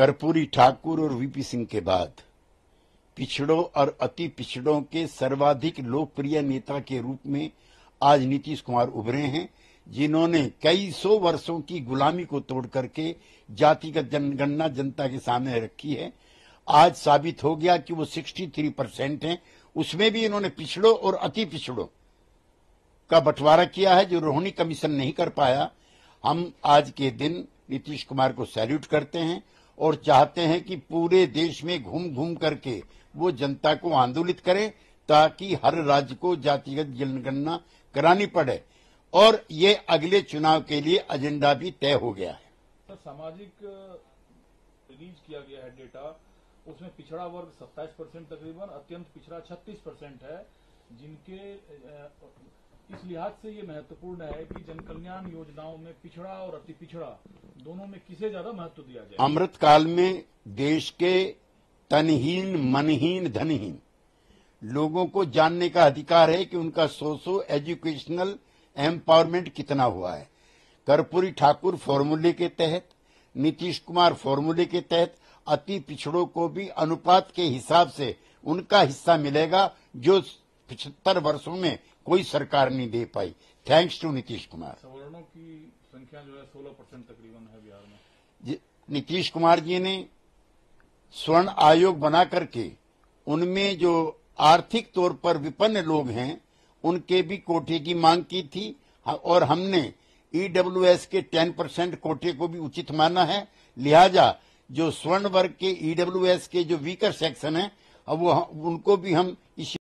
कर्पूरी ठाकुर और वीपी सिंह के बाद पिछड़ों और अति पिछड़ों के सर्वाधिक लोकप्रिय नेता के रूप में आज नीतीश कुमार उभरे हैं जिन्होंने कई सौ वर्षों की गुलामी को तोड़ करके जातिगत जनगणना जनता के सामने रखी है आज साबित हो गया कि वो 63 परसेंट है उसमें भी इन्होंने पिछड़ों और अति पिछड़ों का बंटवारा किया है जो रोहिणी कमीशन नहीं कर पाया हम आज के दिन नीतीश कुमार को सैल्यूट करते हैं और चाहते हैं कि पूरे देश में घूम घूम करके वो जनता को आंदोलित करें ताकि हर राज्य को जातिगत जनगणना करानी पड़े और ये अगले चुनाव के लिए एजेंडा भी तय हो गया है सामाजिक रिलीज किया गया है डेटा उसमें पिछड़ा वर्ग 27 परसेंट तकरीबन अत्यंत पिछड़ा 36 परसेंट है जिनके इस लिहाज से ये महत्वपूर्ण है कि जनकल्याण योजनाओं में पिछड़ा और अति पिछड़ा दोनों में किसे ज्यादा महत्व दिया जाए अमृत काल में देश के तनहीन मनहीन धनहीन लोगों को जानने का अधिकार है कि उनका सोशो एजुकेशनल एम्पावरमेंट कितना हुआ है कर्पूरी ठाकुर फॉर्मूले के तहत नीतीश कुमार फॉर्मूले के तहत अति पिछड़ों को भी अनुपात के हिसाब से उनका हिस्सा मिलेगा जो पिछहत्तर वर्षों में कोई सरकार नहीं दे पाई थैंक्स टू नीतीश कुमार सवर्णों की संख्या जो है सोलह परसेंट तकरीबन है बिहार में नीतीश कुमार जी ने स्वर्ण आयोग बना करके उनमें जो आर्थिक तौर पर विपन्न लोग हैं उनके भी कोठे की मांग की थी हाँ, और हमने ईडब्ल्यूएस e के 10 परसेंट कोठे को भी उचित माना है लिहाजा जो स्वर्ण वर्ग के ईडब्ल्यूएस e के जो वीकर सेक्शन है अब वो उनको भी हम इस